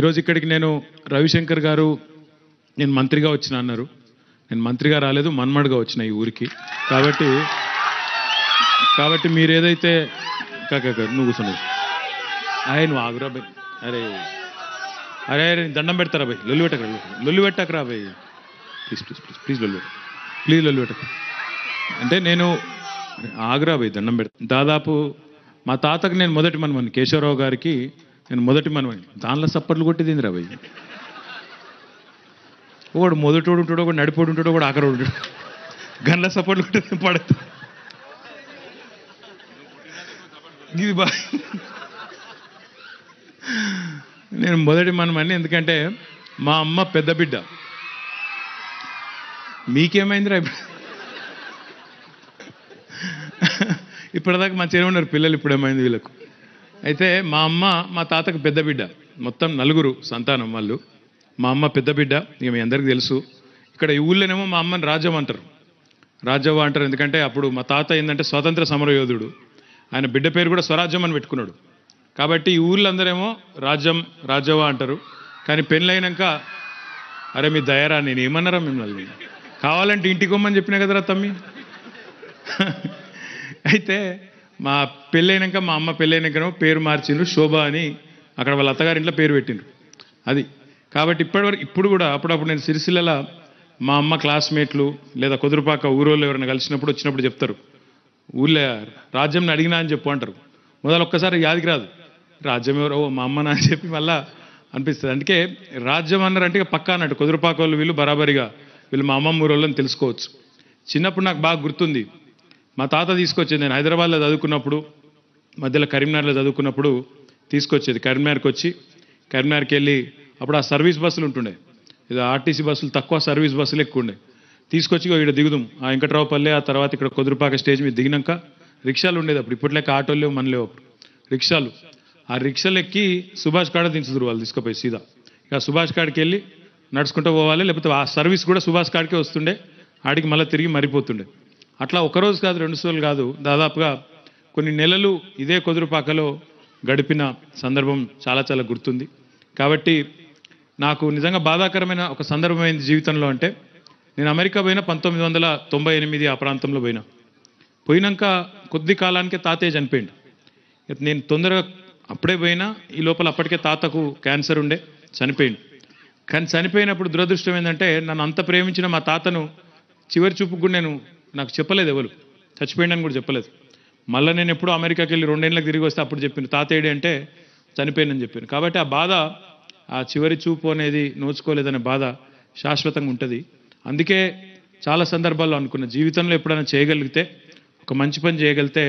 ఈరోజు ఇక్కడికి నేను రవిశంకర్ గారు నేను మంత్రిగా వచ్చిన అన్నారు నేను మంత్రిగా రాలేదు మన్మడుగా వచ్చిన ఈ ఊరికి కాబట్టి కాబట్టి మీరు ఏదైతే కాక నువ్వు కూర్చున్నావు అరే నువ్వు ఆగురా బై అరే అరే అరే దండం పెడతారా బై లొల్లు పెట్టకరా లొల్లు పెట్టకరా బై ప్లీజ్ ప్లీజ్ ప్లీజ్ ప్లీజ్ లొల్లు ప్లీజ్ లొల్లు పెట్టక అంటే నేను ఆగురా బై దండం పెడతాను దాదాపు మా తాతకు నేను మొదటి మనమని కేశవరావు గారికి నేను మొదటి మనం దానిలో సప్పట్లు కొట్టేది రాబోయ్ ఒకడు మొదటోడు ఉంటాడు ఒకటి నడిపోడు ఉంటాడు ఒకడు ఆఖరోడు ఉంటాడు గన్ల సప్పట్లు కొట్టేది పడదు ఇది బా నేను మొదటి మనమని ఎందుకంటే మా అమ్మ పెద్ద బిడ్డ మీకేమైందిరా ఇప్పటిదాకా మంచిగానే ఉన్నారు పిల్లలు ఇప్పుడేమైంది వీళ్ళకు అయితే మా అమ్మ మా తాతకు పెద్ద బిడ్డ మొత్తం నలుగురు సంతానం వాళ్ళు మా అమ్మ పెద్ద బిడ్డ ఇక మీ అందరికీ తెలుసు ఇక్కడ ఈ ఊళ్ళోనేమో మా అమ్మని రాజవ్వ అంటారు రాజవ్వ అంటారు ఎందుకంటే అప్పుడు మా తాత ఏంటంటే స్వాతంత్ర సమరయోధుడు ఆయన బిడ్డ పేరు కూడా స్వరాజ్యం అని పెట్టుకున్నాడు కాబట్టి ఈ ఊళ్ళందరేమో రాజ్యం రాజవ్వ అంటారు కానీ పెళ్ళైనాక అరే మీ దయరా నేను ఏమన్నారా మిమ్మల్ని కావాలంటే ఇంటికి కొమ్మని చెప్పినా కదరా తమ్మి అయితే మా పెళ్ళైనాక మా అమ్మ పెళ్ళైనాకనేమో పేరు మార్చిండ్రు శోభ అని అక్కడ వాళ్ళ అత్తగారింట్లో పేరు పెట్టిండ్రు అది కాబట్టి ఇప్పటివరకు ఇప్పుడు కూడా అప్పుడప్పుడు నేను సిరిసిల్లలో మా అమ్మ క్లాస్మేట్లు లేదా కుదురుపాక ఊరోళ్ళు ఎవరైనా కలిసినప్పుడు వచ్చినప్పుడు చెప్తారు ఊళ్ళో రాజ్యంని అడిగినా అని చెప్పు అంటారు మొదలు ఒక్కసారి యాదికి రాదు రాజ్యం ఎవరో మా అమ్మనా అని చెప్పి మళ్ళా అనిపిస్తుంది అందుకే రాజ్యం అన్నారంటే పక్కా అన్నట్టు కుదురుపాక వాళ్ళు వీళ్ళు బరాబరిగా వీళ్ళు మా అమ్మమ్మ ఊరోళ్ళని తెలుసుకోవచ్చు చిన్నప్పుడు నాకు బాగా గుర్తుంది మా తాత తీసుకొచ్చేది నేను హైదరాబాద్లో చదువుకున్నప్పుడు మధ్యలో కరీంనగర్లో చదువుకున్నప్పుడు తీసుకొచ్చేది కరీంనగర్కి వచ్చి కరీంనగర్కి వెళ్ళి అప్పుడు ఆ సర్వీస్ బస్సులు ఉంటుండే ఇది ఆర్టీసీ బస్సులు తక్కువ సర్వీస్ బస్సులు ఎక్కువ ఉండే తీసుకొచ్చి ఇక్కడ దిగుదాం ఆ వెంకట్రావుపల్లి ఆ తర్వాత ఇక్కడ కొద్దిపాక స్టేజ్ మీద దిగినాక రిక్షాలు ఉండేది అప్పుడు ఇప్పుడు ఆటో ఆటోలు మన లేవు అప్పుడు రిక్షాలు ఆ రిక్షాలు ఎక్కి సుభాష్ కాడ దించుదురు వాళ్ళు తీసుకుపోయి సీదా ఇక సుభాష్ కాడికి వెళ్ళి నడుచుకుంటూ పోవాలి లేకపోతే ఆ సర్వీస్ కూడా సుభాష్ కాడికే వస్తుండే ఆడికి మళ్ళీ తిరిగి మరిపోతుండే అట్లా ఒకరోజు కాదు రెండు రోజులు కాదు దాదాపుగా కొన్ని నెలలు ఇదే కొదురుపాకలో గడిపిన సందర్భం చాలా చాలా గుర్తుంది కాబట్టి నాకు నిజంగా బాధాకరమైన ఒక సందర్భమైంది జీవితంలో అంటే నేను అమెరికా పోయిన పంతొమ్మిది వందల తొంభై ఎనిమిది ఆ ప్రాంతంలో పోయినా పోయినాక కొద్ది కాలానికే తాతయ్య చనిపోయిండు నేను తొందరగా అప్పుడే పోయినా ఈ లోపల అప్పటికే తాతకు క్యాన్సర్ ఉండే చనిపోయిండు కానీ చనిపోయినప్పుడు దురదృష్టం ఏంటంటే నన్ను అంత ప్రేమించిన మా తాతను చివరి చూపుకు నేను నాకు చెప్పలేదు ఎవరు చచ్చిపోయిందని కూడా చెప్పలేదు మళ్ళీ నేను ఎప్పుడు అమెరికాకి వెళ్ళి రెండేళ్ళకి తిరిగి వస్తే అప్పుడు చెప్పిన తాతయ్యడి అంటే చనిపోయిందని చెప్పాను కాబట్టి ఆ బాధ ఆ చివరి చూపు అనేది నోచుకోలేదనే బాధ శాశ్వతంగా ఉంటుంది అందుకే చాలా సందర్భాల్లో అనుకున్న జీవితంలో ఎప్పుడైనా చేయగలిగితే ఒక మంచి పని చేయగలిగితే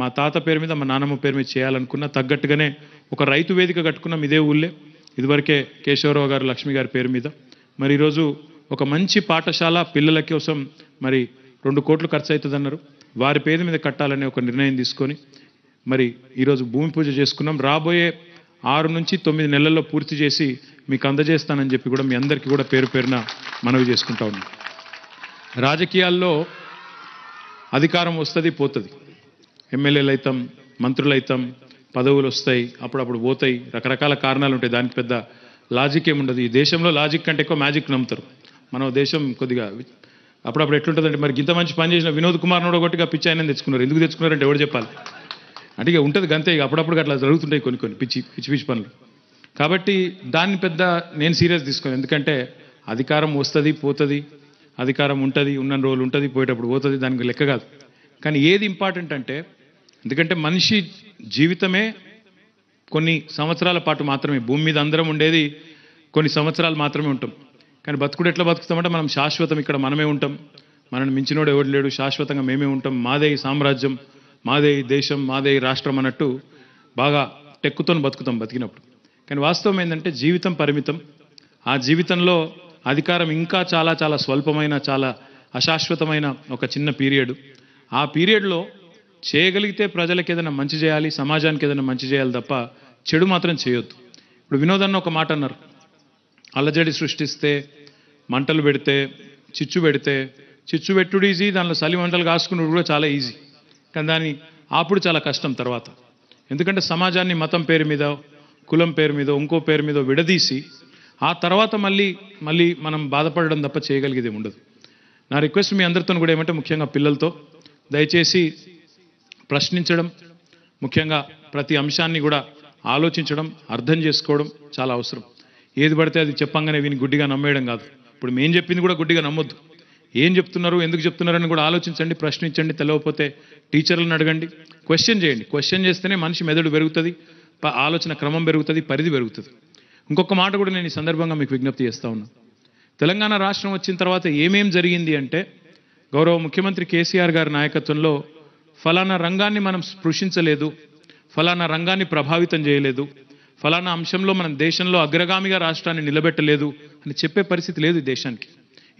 మా తాత పేరు మీద మా నానమ్మ పేరు మీద చేయాలనుకున్న తగ్గట్టుగానే ఒక రైతు వేదిక కట్టుకున్నాం ఇదే ఊళ్ళే ఇదివరకే కేశవరావు గారు లక్ష్మి గారి పేరు మీద మరి ఈరోజు ఒక మంచి పాఠశాల పిల్లల కోసం మరి రెండు కోట్లు ఖర్చు అవుతుందన్నారు వారి పేరు మీద కట్టాలనే ఒక నిర్ణయం తీసుకొని మరి ఈరోజు భూమి పూజ చేసుకున్నాం రాబోయే ఆరు నుంచి తొమ్మిది నెలల్లో పూర్తి చేసి మీకు అందజేస్తానని చెప్పి కూడా మీ అందరికీ కూడా పేరు పేరున మనవి చేసుకుంటా ఉన్నాం రాజకీయాల్లో అధికారం వస్తుంది పోతుంది ఎమ్మెల్యేలు అవుతాం మంత్రులు అవుతాం పదవులు వస్తాయి అప్పుడప్పుడు పోతాయి రకరకాల కారణాలు ఉంటాయి దానికి పెద్ద లాజిక్ ఏముండదు ఈ దేశంలో లాజిక్ కంటే ఎక్కువ మ్యాజిక్ నమ్ముతారు మన దేశం కొద్దిగా అప్పుడప్పుడు ఎట్లుంటుందంటే మరి ఇంత మంచి పని చేసిన వినోద్ కుమార్ ఒకటిగా పిచ్చి ఆయన తెచ్చుకున్నారు ఎందుకు తెచ్చుకున్నారంటే ఎవరు చెప్పాలి అంటే ఇక ఉంటుంది అంతే ఇక అప్పుడప్పుడు అట్లా జరుగుతుంటాయి కొన్ని కొన్ని పిచ్చి పిచ్చి పిచ్చి పనులు కాబట్టి దాన్ని పెద్ద నేను సీరియస్ తీసుకోను ఎందుకంటే అధికారం వస్తుంది పోతుంది అధికారం ఉంటుంది ఉన్న రోజులు ఉంటుంది పోయేటప్పుడు పోతుంది దానికి లెక్క కాదు కానీ ఏది ఇంపార్టెంట్ అంటే ఎందుకంటే మనిషి జీవితమే కొన్ని సంవత్సరాల పాటు మాత్రమే భూమి మీద అందరం ఉండేది కొన్ని సంవత్సరాలు మాత్రమే ఉంటాం కానీ బతుకుడు ఎట్లా బతుకుతామంటే మనం శాశ్వతం ఇక్కడ మనమే ఉంటాం మనల్ని మించినోడు ఎవడు లేడు శాశ్వతంగా మేమే ఉంటాం మాదే సామ్రాజ్యం మాదే దేశం మాదే రాష్ట్రం అన్నట్టు బాగా టెక్కుతో బతుకుతాం బతికినప్పుడు కానీ వాస్తవం ఏంటంటే జీవితం పరిమితం ఆ జీవితంలో అధికారం ఇంకా చాలా చాలా స్వల్పమైన చాలా అశాశ్వతమైన ఒక చిన్న పీరియడ్ ఆ పీరియడ్లో చేయగలిగితే ప్రజలకు ఏదైనా మంచి చేయాలి సమాజానికి ఏదైనా మంచి చేయాలి తప్ప చెడు మాత్రం చేయొద్దు ఇప్పుడు వినోదన్న ఒక మాట అన్నారు అల్లజడి సృష్టిస్తే మంటలు పెడితే చిచ్చు పెడితే చిచ్చు పెట్టుడు ఈజీ దానిలో చలి మంటలు కాసుకున్నాడు కూడా చాలా ఈజీ కానీ దాన్ని ఆపుడు చాలా కష్టం తర్వాత ఎందుకంటే సమాజాన్ని మతం పేరు మీద కులం పేరు మీద ఇంకో పేరు మీద విడదీసి ఆ తర్వాత మళ్ళీ మళ్ళీ మనం బాధపడడం తప్ప చేయగలిగేది ఉండదు నా రిక్వెస్ట్ మీ అందరితో కూడా ఏమంటే ముఖ్యంగా పిల్లలతో దయచేసి ప్రశ్నించడం ముఖ్యంగా ప్రతి అంశాన్ని కూడా ఆలోచించడం అర్థం చేసుకోవడం చాలా అవసరం ఏది పడితే అది చెప్పంగానే వీని గుడ్డిగా నమ్మేయడం కాదు ఇప్పుడు మేము చెప్పింది కూడా గుడ్డిగా నమ్మొద్దు ఏం చెప్తున్నారు ఎందుకు చెప్తున్నారని కూడా ఆలోచించండి ప్రశ్నించండి తెలవకపోతే టీచర్లను అడగండి క్వశ్చన్ చేయండి క్వశ్చన్ చేస్తేనే మనిషి మెదడు పెరుగుతుంది ఆలోచన క్రమం పెరుగుతుంది పరిధి పెరుగుతుంది ఇంకొక మాట కూడా నేను ఈ సందర్భంగా మీకు విజ్ఞప్తి చేస్తా ఉన్నా తెలంగాణ రాష్ట్రం వచ్చిన తర్వాత ఏమేం జరిగింది అంటే గౌరవ ముఖ్యమంత్రి కేసీఆర్ గారి నాయకత్వంలో ఫలానా రంగాన్ని మనం స్పృశించలేదు ఫలానా రంగాన్ని ప్రభావితం చేయలేదు ఫలానా అంశంలో మనం దేశంలో అగ్రగామిగా రాష్ట్రాన్ని నిలబెట్టలేదు అని చెప్పే పరిస్థితి లేదు ఈ దేశానికి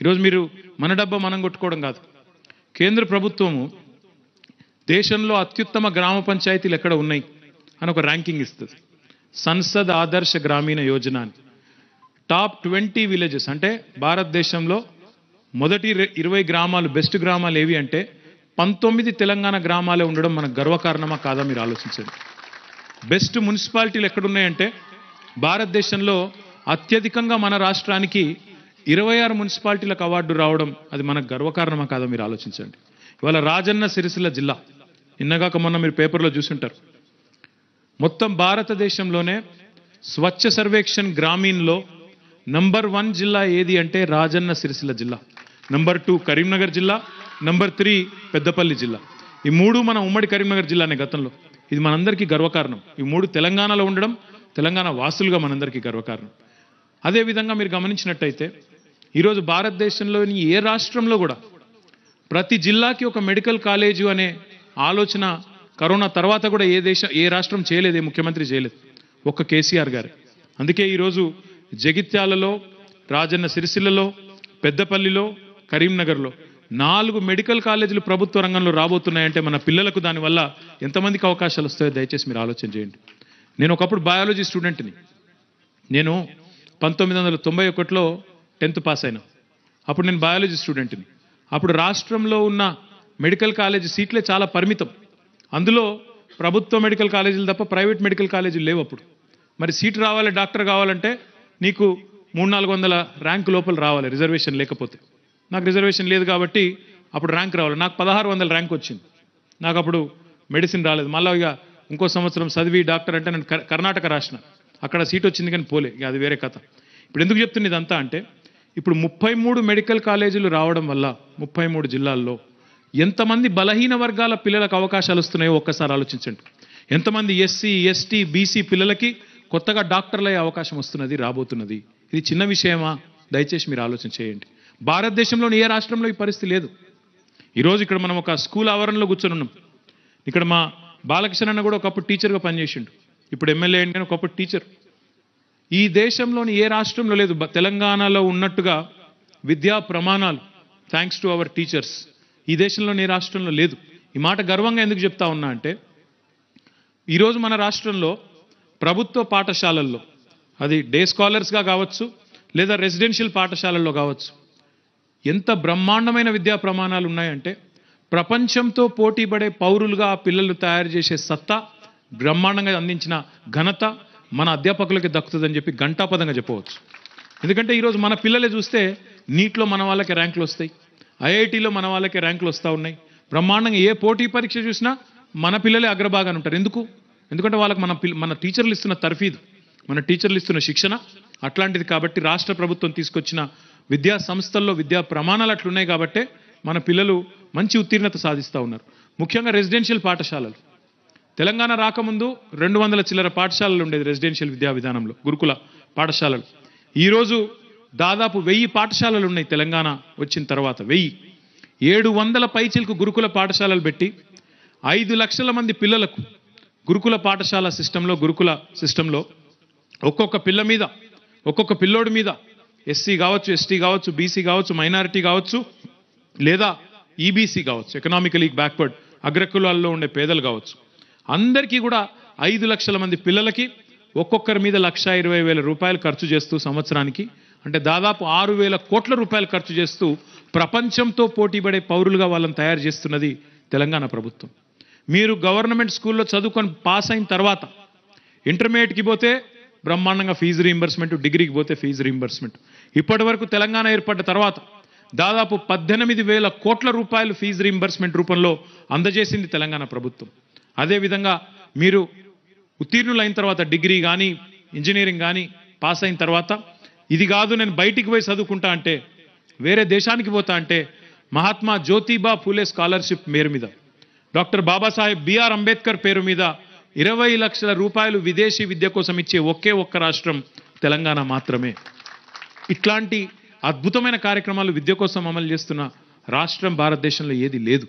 ఈరోజు మీరు మన డబ్బా మనం కొట్టుకోవడం కాదు కేంద్ర ప్రభుత్వము దేశంలో అత్యుత్తమ గ్రామ పంచాయతీలు ఎక్కడ ఉన్నాయి అని ఒక ర్యాంకింగ్ ఇస్తుంది సంసద్ ఆదర్శ గ్రామీణ యోజన అని టాప్ ట్వంటీ విలేజెస్ అంటే భారతదేశంలో మొదటి ఇరవై గ్రామాలు బెస్ట్ గ్రామాలు ఏవి అంటే పంతొమ్మిది తెలంగాణ గ్రామాలే ఉండడం మనకు గర్వకారణమా కాదా మీరు ఆలోచించండి బెస్ట్ మున్సిపాలిటీలు ఎక్కడున్నాయంటే భారతదేశంలో అత్యధికంగా మన రాష్ట్రానికి ఇరవై ఆరు మున్సిపాలిటీలకు అవార్డు రావడం అది మనకు గర్వకారణమా కాదో మీరు ఆలోచించండి ఇవాళ రాజన్న సిరిసిల్ల జిల్లా ఇన్నగాక మొన్న మీరు పేపర్లో చూసుంటారు మొత్తం భారతదేశంలోనే స్వచ్ఛ సర్వేక్షణ్ గ్రామీణ్లో నంబర్ వన్ జిల్లా ఏది అంటే రాజన్న సిరిసిల్ల జిల్లా నంబర్ టూ కరీంనగర్ జిల్లా నంబర్ త్రీ పెద్దపల్లి జిల్లా ఈ మూడు మన ఉమ్మడి కరీంనగర్ జిల్లానే గతంలో ఇది మనందరికీ గర్వకారణం ఈ మూడు తెలంగాణలో ఉండడం తెలంగాణ వాసులుగా మనందరికీ గర్వకారణం అదేవిధంగా మీరు గమనించినట్టయితే ఈరోజు భారతదేశంలోని ఏ రాష్ట్రంలో కూడా ప్రతి జిల్లాకి ఒక మెడికల్ కాలేజు అనే ఆలోచన కరోనా తర్వాత కూడా ఏ దేశం ఏ రాష్ట్రం చేయలేదు ఏ ముఖ్యమంత్రి చేయలేదు ఒక్క కేసీఆర్ గారు అందుకే ఈరోజు జగిత్యాలలో రాజన్న సిరిసిల్లలో పెద్దపల్లిలో కరీంనగర్లో నాలుగు మెడికల్ కాలేజీలు ప్రభుత్వ రంగంలో రాబోతున్నాయంటే మన పిల్లలకు దానివల్ల ఎంతమందికి అవకాశాలు వస్తాయో దయచేసి మీరు ఆలోచన చేయండి నేను ఒకప్పుడు బయాలజీ స్టూడెంట్ని నేను పంతొమ్మిది వందల తొంభై ఒకటిలో టెన్త్ పాస్ అయినా అప్పుడు నేను బయాలజీ స్టూడెంట్ని అప్పుడు రాష్ట్రంలో ఉన్న మెడికల్ కాలేజీ సీట్లే చాలా పరిమితం అందులో ప్రభుత్వ మెడికల్ కాలేజీలు తప్ప ప్రైవేట్ మెడికల్ కాలేజీలు లేవు అప్పుడు మరి సీట్ రావాలి డాక్టర్ కావాలంటే నీకు మూడు నాలుగు వందల ర్యాంక్ లోపల రావాలి రిజర్వేషన్ లేకపోతే నాకు రిజర్వేషన్ లేదు కాబట్టి అప్పుడు ర్యాంక్ రావాలి నాకు పదహారు వందల ర్యాంక్ వచ్చింది నాకు అప్పుడు మెడిసిన్ రాలేదు మళ్ళీ ఇక ఇంకో సంవత్సరం చదివి డాక్టర్ అంటే నేను కర్ణాటక రాసిన అక్కడ సీట్ వచ్చింది కానీ పోలే అది వేరే కథ ఇప్పుడు ఎందుకు చెప్తుంది ఇదంతా అంటే ఇప్పుడు ముప్పై మూడు మెడికల్ కాలేజీలు రావడం వల్ల ముప్పై మూడు జిల్లాల్లో ఎంతమంది బలహీన వర్గాల పిల్లలకు అవకాశాలు వస్తున్నాయో ఒక్కసారి ఆలోచించండి ఎంతమంది ఎస్సీ ఎస్టీ బీసీ పిల్లలకి కొత్తగా డాక్టర్లు అయ్యే అవకాశం వస్తున్నది రాబోతున్నది ఇది చిన్న విషయమా దయచేసి మీరు ఆలోచన చేయండి భారతదేశంలోని ఏ రాష్ట్రంలో ఈ పరిస్థితి లేదు ఈరోజు ఇక్కడ మనం ఒక స్కూల్ ఆవరణలో కూర్చొని ఉన్నాం ఇక్కడ మా బాలకృష్ణ అన్న కూడా ఒకప్పుడు టీచర్గా పనిచేసిండు ఇప్పుడు ఎమ్మెల్యే అంటే ఒకప్పుడు టీచర్ ఈ దేశంలోని ఏ రాష్ట్రంలో లేదు తెలంగాణలో ఉన్నట్టుగా విద్యా ప్రమాణాలు థ్యాంక్స్ టు అవర్ టీచర్స్ ఈ దేశంలోని ఏ రాష్ట్రంలో లేదు ఈ మాట గర్వంగా ఎందుకు చెప్తా ఉన్నా అంటే ఈరోజు మన రాష్ట్రంలో ప్రభుత్వ పాఠశాలల్లో అది డే స్కాలర్స్గా కావచ్చు లేదా రెసిడెన్షియల్ పాఠశాలల్లో కావచ్చు ఎంత బ్రహ్మాండమైన విద్యా ప్రమాణాలు ఉన్నాయంటే ప్రపంచంతో పోటీపడే పౌరులుగా పిల్లలు తయారు చేసే సత్తా బ్రహ్మాండంగా అందించిన ఘనత మన అధ్యాపకులకి దక్కుతుందని చెప్పి ఘంటాపదంగా చెప్పవచ్చు ఎందుకంటే ఈరోజు మన పిల్లలే చూస్తే నీట్లో మన వాళ్ళకి ర్యాంకులు వస్తాయి ఐఐటీలో మన వాళ్ళకి ర్యాంకులు వస్తూ ఉన్నాయి బ్రహ్మాండంగా ఏ పోటీ పరీక్ష చూసినా మన పిల్లలే అగ్రభాగాన్ని ఉంటారు ఎందుకు ఎందుకంటే వాళ్ళకి మన మన టీచర్లు ఇస్తున్న తర్ఫీదు మన టీచర్లు ఇస్తున్న శిక్షణ అట్లాంటిది కాబట్టి రాష్ట్ర ప్రభుత్వం తీసుకొచ్చిన విద్యా సంస్థల్లో విద్యా ప్రమాణాలు అట్లున్నాయి కాబట్టే మన పిల్లలు మంచి ఉత్తీర్ణత సాధిస్తూ ఉన్నారు ముఖ్యంగా రెసిడెన్షియల్ పాఠశాలలు తెలంగాణ రాకముందు రెండు వందల చిల్లర పాఠశాలలు ఉండేది రెసిడెన్షియల్ విద్యా విధానంలో గురుకుల పాఠశాలలు ఈరోజు దాదాపు వెయ్యి పాఠశాలలు ఉన్నాయి తెలంగాణ వచ్చిన తర్వాత వెయ్యి ఏడు వందల పైచిలకు గురుకుల పాఠశాలలు పెట్టి ఐదు లక్షల మంది పిల్లలకు గురుకుల పాఠశాల సిస్టంలో గురుకుల సిస్టంలో ఒక్కొక్క పిల్ల మీద ఒక్కొక్క పిల్లోడి మీద ఎస్సీ కావచ్చు ఎస్టీ కావచ్చు బీసీ కావచ్చు మైనారిటీ కావచ్చు లేదా ఈబీసీ కావచ్చు ఎకనామికలీ బ్యాక్వర్డ్ అగ్రకులాల్లో ఉండే పేదలు కావచ్చు అందరికీ కూడా ఐదు లక్షల మంది పిల్లలకి ఒక్కొక్కరి మీద లక్ష ఇరవై వేల రూపాయలు ఖర్చు చేస్తూ సంవత్సరానికి అంటే దాదాపు ఆరు వేల కోట్ల రూపాయలు ఖర్చు చేస్తూ ప్రపంచంతో పోటీపడే పౌరులుగా వాళ్ళని తయారు చేస్తున్నది తెలంగాణ ప్రభుత్వం మీరు గవర్నమెంట్ స్కూల్లో చదువుకొని పాస్ అయిన తర్వాత ఇంటర్మీడియట్కి పోతే బ్రహ్మాండంగా ఫీజు రీఎంబర్స్మెంట్ డిగ్రీకి పోతే ఫీజు రీఎంబర్స్మెంట్ ఇప్పటి వరకు తెలంగాణ ఏర్పడ్డ తర్వాత దాదాపు పద్దెనిమిది వేల కోట్ల రూపాయలు ఫీజు రీంబర్స్మెంట్ రూపంలో అందజేసింది తెలంగాణ ప్రభుత్వం అదేవిధంగా మీరు ఉత్తీర్ణులైన తర్వాత డిగ్రీ కానీ ఇంజనీరింగ్ కానీ పాస్ అయిన తర్వాత ఇది కాదు నేను బయటికి పోయి చదువుకుంటా అంటే వేరే దేశానికి పోతా అంటే మహాత్మా జ్యోతిబా ఫూలే స్కాలర్షిప్ పేరు మీద డాక్టర్ బాబాసాహెబ్ బిఆర్ అంబేద్కర్ పేరు మీద ఇరవై లక్షల రూపాయలు విదేశీ విద్య కోసం ఇచ్చే ఒకే ఒక్క రాష్ట్రం తెలంగాణ మాత్రమే ఇట్లాంటి అద్భుతమైన కార్యక్రమాలు విద్య కోసం అమలు చేస్తున్న రాష్ట్రం భారతదేశంలో ఏది లేదు